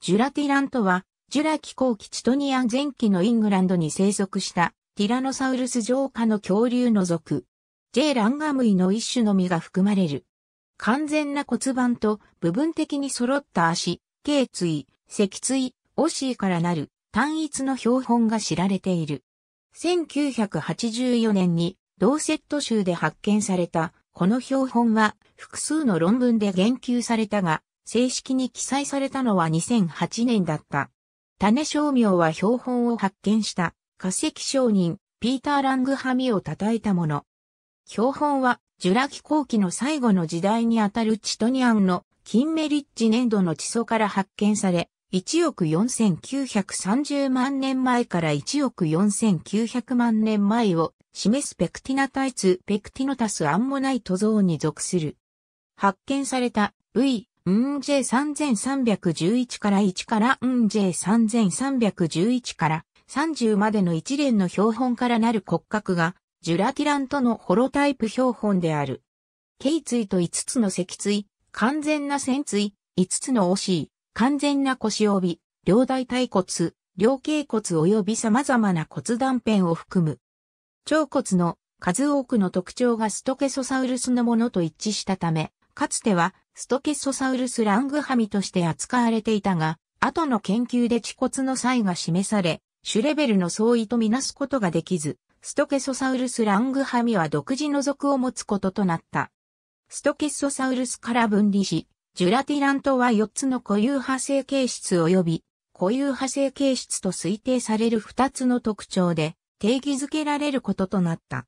ジュラティランとは、ジュラ紀後期チトニア前期のイングランドに生息したティラノサウルス上下の恐竜の属。ジ J ランガムイの一種のみが含まれる。完全な骨盤と部分的に揃った足、頸椎、脊椎、オシーからなる単一の標本が知られている。1984年にドーセット州で発見されたこの標本は複数の論文で言及されたが、正式に記載されたのは2008年だった。種商名は標本を発見した化石商人ピーター・ラングハミを称えたもの。標本はジュラ紀後期の最後の時代にあたるチトニアンのキンメリッジ粘土の地層から発見され、1億4930万年前から1億4900万年前を示すペクティナタイツペクティノタスアンモナイト像に属する。発見された V ん J3311 から1からん J3311 から30までの一連の標本からなる骨格が、ジュラティランとのホロタイプ標本である。頸椎と5つの脊椎、完全な仙椎、5つのおし完全な腰帯、両大腿骨、両頸骨及び様々な骨断片を含む。腸骨の数多くの特徴がストケソサウルスのものと一致したため、かつてはストケッソサウルス・ラングハミとして扱われていたが、後の研究で恥骨の際が示され、種レベルの相違とみなすことができず、ストケソサウルス・ラングハミは独自の属を持つこととなった。ストケソサウルスから分離し、ジュラティラントは4つの固有派生形質及び固有派生形質と推定される2つの特徴で定義づけられることとなった。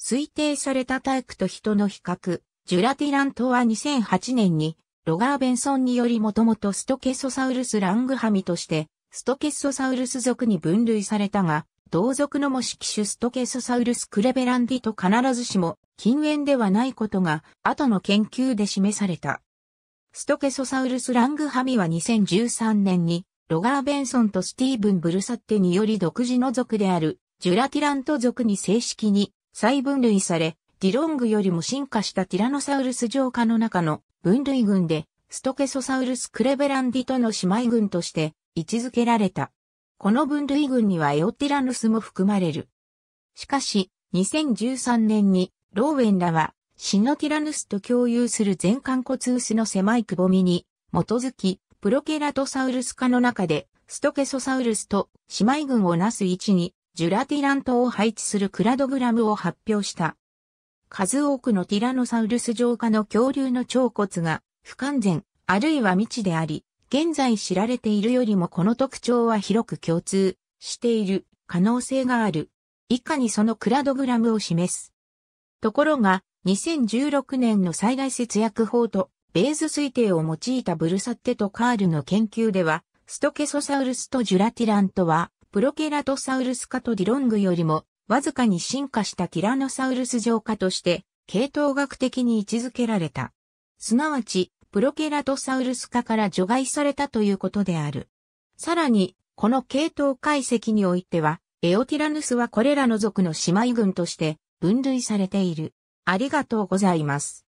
推定されたタイプと人の比較、ジュラティラントは2008年に、ロガー・ベンソンによりもともとストケソサウルス・ラングハミとして、ストケソサウルス族に分類されたが、同族の模式種ストケソサウルス・クレベランディと必ずしも近縁ではないことが、後の研究で示された。ストケソサウルス・ラングハミは2013年に、ロガー・ベンソンとスティーブン・ブルサッテにより独自の族である、ジュラティラント族に正式に再分類され、ディロングよりも進化したティラノサウルス上下の中の分類群で、ストケソサウルスクレベランディとの姉妹群として位置づけられた。この分類群にはエオティラヌスも含まれる。しかし、2013年にローウェンらはシノティラヌスと共有する全冠骨薄の狭いくぼみに基づき、プロケラトサウルス科の中でストケソサウルスと姉妹群をなす位置にジュラティラントを配置するクラドグラムを発表した。数多くのティラノサウルス上下の恐竜の腸骨が不完全、あるいは未知であり、現在知られているよりもこの特徴は広く共通している可能性がある。以下にそのクラドグラムを示す。ところが、2016年の災害節約法とベーズ推定を用いたブルサッテとカールの研究では、ストケソサウルスとジュラティランとは、プロケラトサウルスカとディロングよりもわずかに進化したティラノサウルス上化として、系統学的に位置づけられた。すなわち、プロケラトサウルス化から除外されたということである。さらに、この系統解析においては、エオティラヌスはこれらの族の姉妹群として分類されている。ありがとうございます。